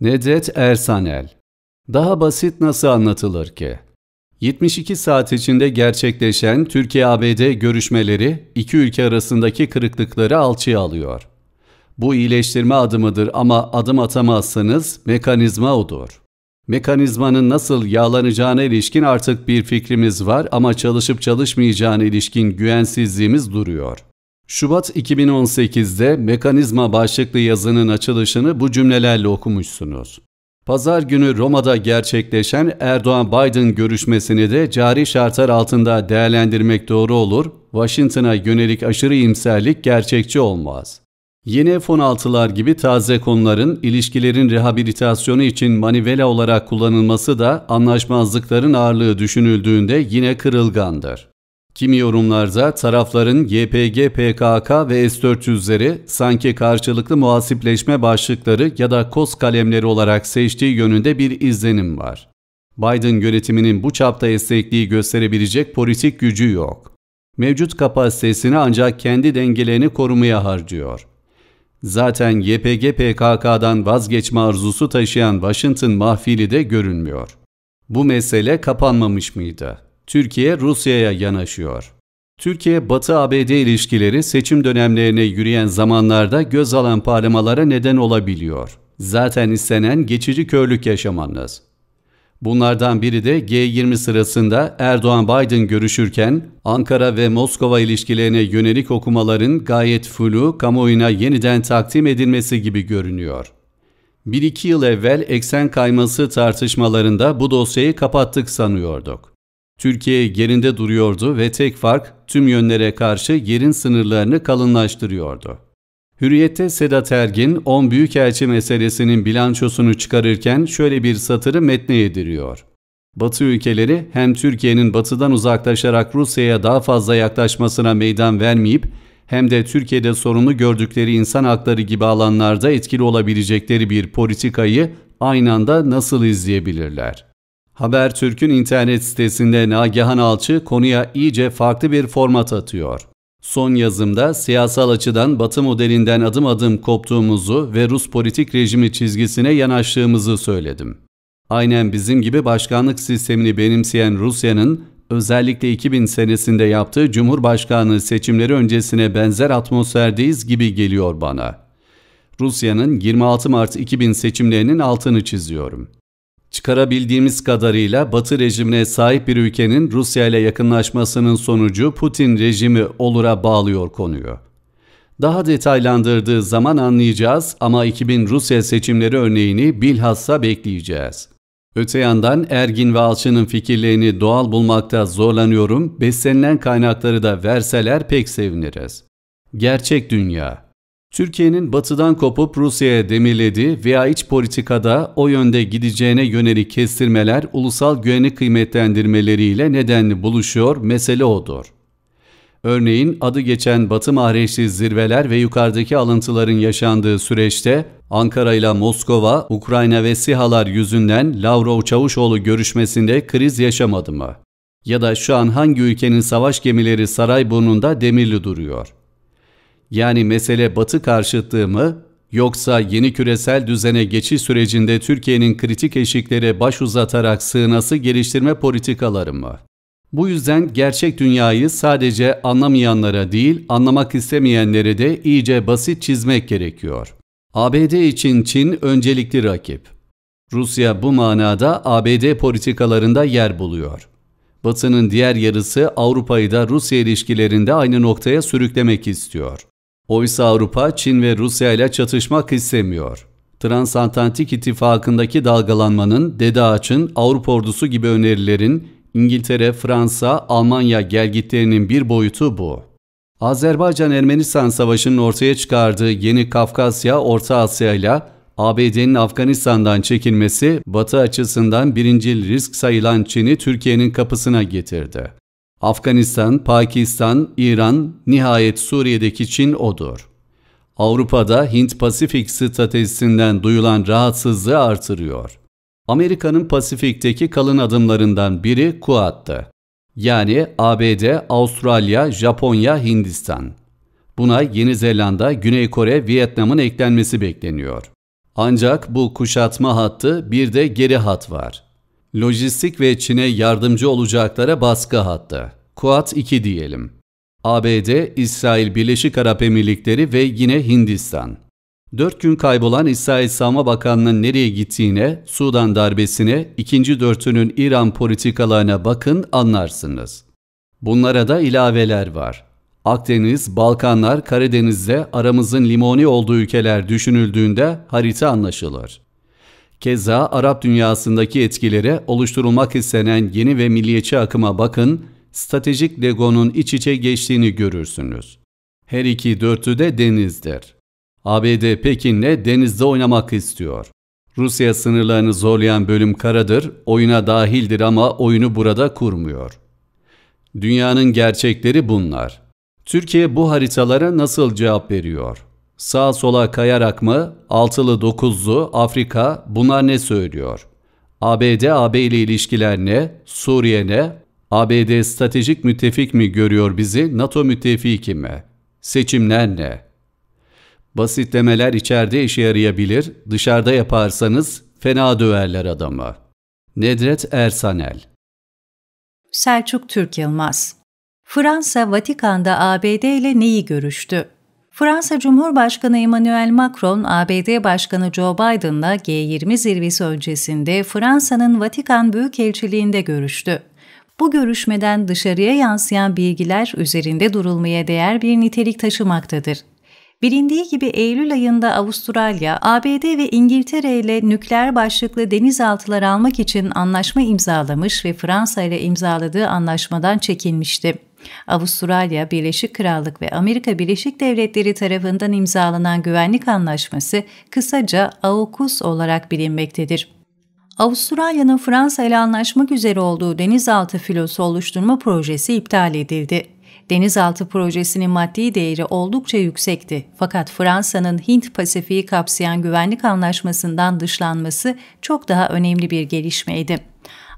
Nedret Ersanel Daha basit nasıl anlatılır ki? 72 saat içinde gerçekleşen Türkiye-ABD görüşmeleri iki ülke arasındaki kırıklıkları alçıya alıyor. Bu iyileştirme adımıdır ama adım atamazsanız mekanizma odur. Mekanizmanın nasıl yağlanacağına ilişkin artık bir fikrimiz var ama çalışıp çalışmayacağına ilişkin güvensizliğimiz duruyor. Şubat 2018'de mekanizma başlıklı yazının açılışını bu cümlelerle okumuşsunuz. Pazar günü Roma'da gerçekleşen Erdoğan-Biden görüşmesini de cari şartlar altında değerlendirmek doğru olur, Washington'a yönelik aşırı imserlik gerçekçi olmaz. Yeni F-16'lar gibi taze konuların ilişkilerin rehabilitasyonu için manivela olarak kullanılması da anlaşmazlıkların ağırlığı düşünüldüğünde yine kırılgandır. Kimi yorumlarda tarafların YPG, PKK ve S-400'leri sanki karşılıklı muhasipleşme başlıkları ya da kos kalemleri olarak seçtiği yönünde bir izlenim var. Biden yönetiminin bu çapta esnekliği gösterebilecek politik gücü yok. Mevcut kapasitesini ancak kendi dengelerini korumaya harcıyor. Zaten YPG PKK'dan vazgeçme arzusu taşıyan Washington mahfili de görünmüyor. Bu mesele kapanmamış mıydı? Türkiye Rusya'ya yanaşıyor. Türkiye Batı ABD ilişkileri seçim dönemlerine yürüyen zamanlarda göz alan parlamalara neden olabiliyor. Zaten istenen geçici körlük yaşamanız. Bunlardan biri de G20 sırasında Erdoğan-Biden görüşürken Ankara ve Moskova ilişkilerine yönelik okumaların gayet flu kamuoyuna yeniden takdim edilmesi gibi görünüyor. 1-2 yıl evvel eksen kayması tartışmalarında bu dosyayı kapattık sanıyorduk. Türkiye yerinde duruyordu ve tek fark tüm yönlere karşı yerin sınırlarını kalınlaştırıyordu. Hürriyette Sedat Ergin 10 Büyükelçi meselesinin bilançosunu çıkarırken şöyle bir satırı metne yediriyor. Batı ülkeleri hem Türkiye'nin batıdan uzaklaşarak Rusya'ya daha fazla yaklaşmasına meydan vermeyip hem de Türkiye'de sorunu gördükleri insan hakları gibi alanlarda etkili olabilecekleri bir politikayı aynı anda nasıl izleyebilirler? Habertürk'ün internet sitesinde Nagihan Alçı konuya iyice farklı bir format atıyor. Son yazımda siyasal açıdan Batı modelinden adım adım koptuğumuzu ve Rus politik rejimi çizgisine yanaştığımızı söyledim. Aynen bizim gibi başkanlık sistemini benimseyen Rusya'nın özellikle 2000 senesinde yaptığı Cumhurbaşkanı seçimleri öncesine benzer atmosferdeyiz gibi geliyor bana. Rusya'nın 26 Mart 2000 seçimlerinin altını çiziyorum. Çıkarabildiğimiz kadarıyla Batı rejimine sahip bir ülkenin Rusya ile yakınlaşmasının sonucu Putin rejimi olura bağlıyor konuyu. Daha detaylandırdığı zaman anlayacağız ama 2000 Rusya seçimleri örneğini bilhassa bekleyeceğiz. Öte yandan Ergin ve Alçı'nın fikirlerini doğal bulmakta zorlanıyorum, beslenilen kaynakları da verseler pek seviniriz. Gerçek Dünya Türkiye'nin batıdan kopup Rusya'ya demirlediği veya iç politikada o yönde gideceğine yönelik kestirmeler ulusal güveni kıymetlendirmeleriyle nedenli buluşuyor, mesele odur. Örneğin adı geçen Batı mahreçli zirveler ve yukarıdaki alıntıların yaşandığı süreçte Ankara ile Moskova, Ukrayna ve SİHA'lar yüzünden Lavrov Çavuşoğlu görüşmesinde kriz yaşamadı mı? Ya da şu an hangi ülkenin savaş gemileri saray burnunda demirli duruyor? yani mesele batı karşıtlığı mı yoksa yeni küresel düzene geçiş sürecinde Türkiye'nin kritik eşiklere baş uzatarak sığınası geliştirme politikaları mı? Bu yüzden gerçek dünyayı sadece anlamayanlara değil, anlamak istemeyenlere de iyice basit çizmek gerekiyor. ABD için Çin öncelikli rakip. Rusya bu manada ABD politikalarında yer buluyor. Batı'nın diğer yarısı Avrupa'yı da Rusya ilişkilerinde aynı noktaya sürüklemek istiyor. Oysa Avrupa, Çin ve Rusya ile çatışmak istemiyor. Transatlantik ittifakındaki dalgalanmanın, Dede Ağaç'ın, Avrupa ordusu gibi önerilerin, İngiltere, Fransa, Almanya gelgitlerinin bir boyutu bu. Azerbaycan-Ermenistan Savaşı'nın ortaya çıkardığı yeni Kafkasya, Orta Asya ile ABD'nin Afganistan'dan çekilmesi Batı açısından birincil risk sayılan Çin'i Türkiye'nin kapısına getirdi. Afganistan, Pakistan, İran, nihayet Suriye'deki Çin odur. Avrupa'da Hint-Pasifik stratejisinden duyulan rahatsızlığı artırıyor. Amerika'nın Pasifik'teki kalın adımlarından biri Kuad'dı. Yani ABD, Avustralya, Japonya, Hindistan. Buna Yeni Zelanda, Güney Kore, Vietnam'ın eklenmesi bekleniyor. Ancak bu kuşatma hattı bir de geri hat var lojistik ve Çin'e yardımcı olacaklara baskı hattı. Kuat 2 diyelim. ABD, İsrail Birleşik Arap Emirlikleri ve yine Hindistan. 4 gün kaybolan İsrail Savunma Bakanlığı'nın nereye gittiğine, Sudan darbesine, ikinci dörtünün İran politikalarına bakın anlarsınız. Bunlara da ilaveler var. Akdeniz, Balkanlar, Karadeniz'de aramızın limoni olduğu ülkeler düşünüldüğünde harita anlaşılır. Keza Arap dünyasındaki etkilere oluşturulmak istenen yeni ve milliyetçi akıma bakın, stratejik legonun iç içe geçtiğini görürsünüz. Her iki dörtlü de denizdir. ABD Pekin'le denizde oynamak istiyor. Rusya sınırlarını zorlayan bölüm karadır, oyuna dahildir ama oyunu burada kurmuyor. Dünyanın gerçekleri bunlar. Türkiye bu haritalara nasıl cevap veriyor? Sağa sola kayarak mı? Altılı dokuzlu, Afrika bunlar ne söylüyor? ABD-AB ile ilişkiler ne? Suriye ne? ABD stratejik müttefik mi görüyor bizi? NATO müttefiki mi? Seçimler ne? Basitlemeler içeride işe yarayabilir, dışarıda yaparsanız fena döverler adamı. Nedret Ersanel Selçuk Türk Yılmaz Fransa Vatikan'da ABD ile neyi görüştü? Fransa Cumhurbaşkanı Emmanuel Macron, ABD Başkanı Joe Biden'la G20 zirvesi öncesinde Fransa'nın Vatikan Büyükelçiliğinde görüştü. Bu görüşmeden dışarıya yansıyan bilgiler üzerinde durulmaya değer bir nitelik taşımaktadır. Bilindiği gibi Eylül ayında Avustralya, ABD ve İngiltere ile nükleer başlıklı denizaltılar almak için anlaşma imzalamış ve Fransa ile imzaladığı anlaşmadan çekinmişti. Avustralya, Birleşik Krallık ve Amerika Birleşik Devletleri tarafından imzalanan güvenlik anlaşması kısaca AUKUS olarak bilinmektedir. Avustralya'nın Fransa ile anlaşmak üzere olduğu denizaltı filosu oluşturma projesi iptal edildi. Denizaltı projesinin maddi değeri oldukça yüksekti fakat Fransa'nın Hint Pasifik'i kapsayan güvenlik anlaşmasından dışlanması çok daha önemli bir gelişmeydi.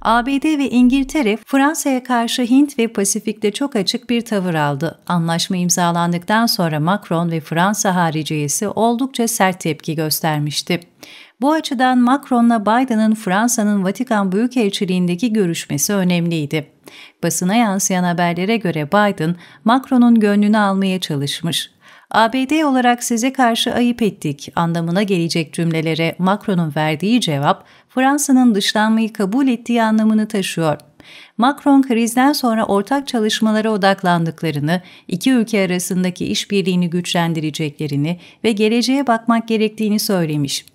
ABD ve İngiltere Fransa'ya karşı Hint ve Pasifik'te çok açık bir tavır aldı. Anlaşma imzalandıktan sonra Macron ve Fransa hariciyesi oldukça sert tepki göstermişti. Bu açıdan Macron'la Biden'ın Fransa'nın Vatikan Büyükelçiliğindeki görüşmesi önemliydi. Basına yansıyan haberlere göre Biden, Macron'un gönlünü almaya çalışmış. ABD olarak size karşı ayıp ettik anlamına gelecek cümlelere Macron'un verdiği cevap Fransa'nın dışlanmayı kabul ettiği anlamını taşıyor. Macron krizden sonra ortak çalışmalara odaklandıklarını, iki ülke arasındaki işbirliğini güçlendireceklerini ve geleceğe bakmak gerektiğini söylemiş.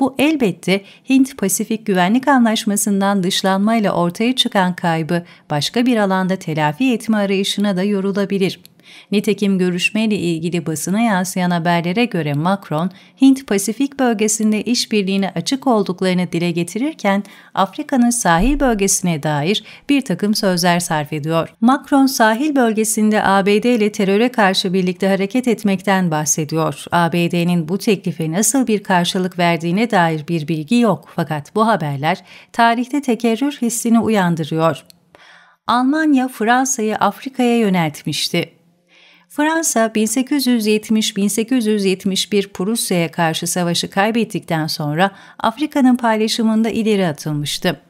Bu elbette Hint-Pasifik Güvenlik Anlaşması'ndan dışlanmayla ortaya çıkan kaybı başka bir alanda telafi etme arayışına da yorulabilir.'' Nitekim görüşmeyle ilgili basına yansıyan haberlere göre Macron, Hint-Pasifik bölgesinde işbirliğine açık olduklarını dile getirirken Afrika'nın sahil bölgesine dair bir takım sözler sarf ediyor. Macron sahil bölgesinde ABD ile teröre karşı birlikte hareket etmekten bahsediyor. ABD'nin bu teklife nasıl bir karşılık verdiğine dair bir bilgi yok fakat bu haberler tarihte tekerrür hissini uyandırıyor. Almanya Fransa'yı Afrika'ya yöneltmişti. Fransa 1870-1871 Prusya'ya karşı savaşı kaybettikten sonra Afrika'nın paylaşımında ileri atılmıştı.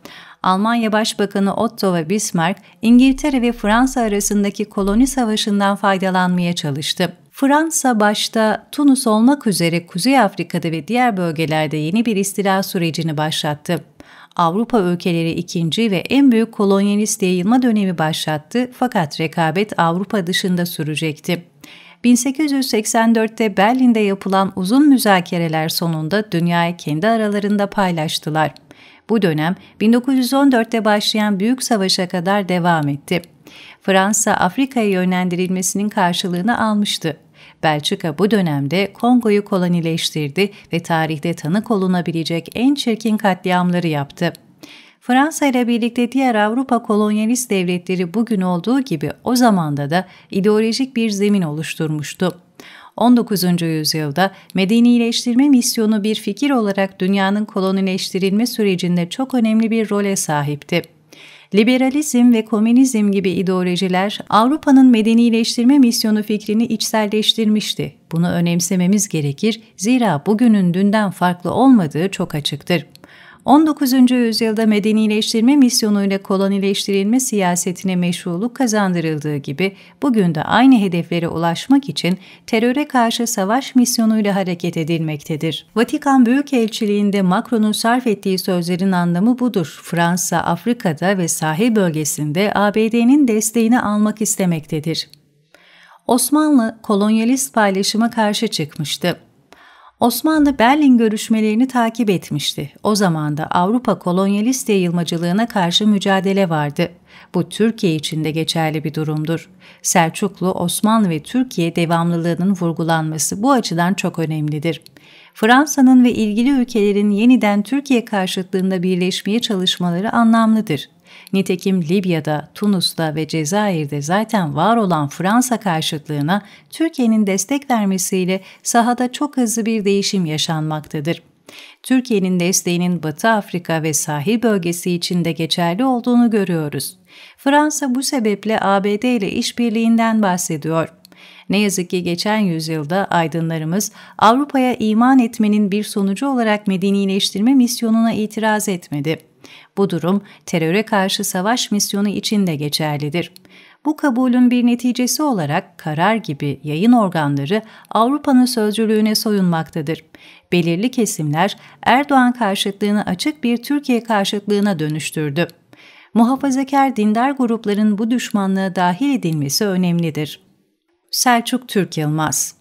Almanya Başbakanı Otto ve Bismarck, İngiltere ve Fransa arasındaki koloni savaşından faydalanmaya çalıştı. Fransa başta Tunus olmak üzere Kuzey Afrika'da ve diğer bölgelerde yeni bir istila sürecini başlattı. Avrupa ülkeleri ikinci ve en büyük kolonyalist yayılma dönemi başlattı fakat rekabet Avrupa dışında sürecekti. 1884'te Berlin'de yapılan uzun müzakereler sonunda dünyayı kendi aralarında paylaştılar. Bu dönem 1914'te başlayan Büyük Savaş'a kadar devam etti. Fransa Afrika'ya yönlendirilmesinin karşılığını almıştı. Belçika bu dönemde Kongo'yu kolonileştirdi ve tarihte tanık olunabilecek en çirkin katliamları yaptı. Fransa ile birlikte diğer Avrupa kolonyalist devletleri bugün olduğu gibi o zamanda da ideolojik bir zemin oluşturmuştu. 19. yüzyılda medenileştirme misyonu bir fikir olarak dünyanın kolonileştirilme sürecinde çok önemli bir role sahipti liberalizm ve komünizm gibi ideolojiler Avrupa'nın medenileştirme misyonu fikrini içselleştirmişti. Bunu önemsememiz gerekir zira bugünün dünden farklı olmadığı çok açıktır. 19. yüzyılda medenileştirme misyonuyla kolonileştirilme siyasetine meşruluk kazandırıldığı gibi bugün de aynı hedeflere ulaşmak için teröre karşı savaş misyonuyla hareket edilmektedir. Vatikan Büyükelçiliğinde Macron'un sarf ettiği sözlerin anlamı budur. Fransa, Afrika'da ve sahil bölgesinde ABD'nin desteğini almak istemektedir. Osmanlı kolonyalist paylaşıma karşı çıkmıştı. Osmanlı-Berlin görüşmelerini takip etmişti. O zaman da Avrupa kolonyalist yayılmacılığına karşı mücadele vardı. Bu Türkiye için de geçerli bir durumdur. Selçuklu, Osmanlı ve Türkiye devamlılığının vurgulanması bu açıdan çok önemlidir. Fransa'nın ve ilgili ülkelerin yeniden Türkiye karşıtlığında birleşmeye çalışmaları anlamlıdır. Nitekim Libya'da, Tunus'ta ve Cezayir'de zaten var olan Fransa karşıtlığına Türkiye'nin destek vermesiyle sahada çok hızlı bir değişim yaşanmaktadır. Türkiye'nin desteğinin Batı Afrika ve sahil bölgesi için de geçerli olduğunu görüyoruz. Fransa bu sebeple ABD ile işbirliğinden bahsediyor. Ne yazık ki geçen yüzyılda aydınlarımız Avrupa'ya iman etmenin bir sonucu olarak medenileştirme misyonuna itiraz etmedi. Bu durum teröre karşı savaş misyonu için de geçerlidir. Bu kabulün bir neticesi olarak karar gibi yayın organları Avrupa'nın sözcülüğüne soyunmaktadır. Belirli kesimler Erdoğan karşıtlığını açık bir Türkiye karşıtlığına dönüştürdü. Muhafazakar dindar grupların bu düşmanlığa dahil edilmesi önemlidir. Selçuk Türk Yılmaz